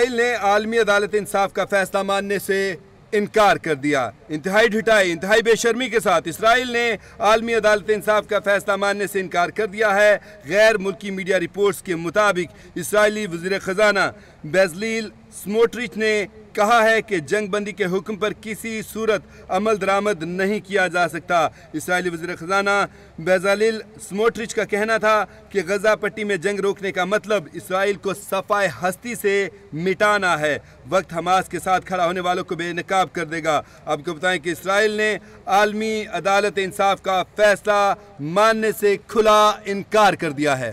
Israel ने आलमी अदालत इंसाफ का फैसला मानने से इनकार कर दिया इंतहाई ढिटाई इंतहाई बेशर्मी के साथ इसराइल ने आलमी अदालत इंसाफ का फैसला मानने से इनकार कर दिया है गैर मुल्की मीडिया रिपोर्ट्स के मुताबिक इसराइली वजीर ख़जाना बेजलील स्मोट्रिच ने कहा है कि जंग बंदी के हुक्म पर किसी सूरत अमल दरामद नहीं किया जा सकता इसराइली वजी ख़जाना बेजालील स्मोट्रिच का कहना था कि गजा पट्टी में जंग रोकने का मतलब इसराइल को सफ़ाए हस्ती से मिटाना है वक्त हमास के साथ खड़ा होने वालों को बेनकाब कर देगा आपको बताएं कि इसराइल ने आलमी अदालत इंसाफ का फैसला मानने से खुला इनकार कर दिया है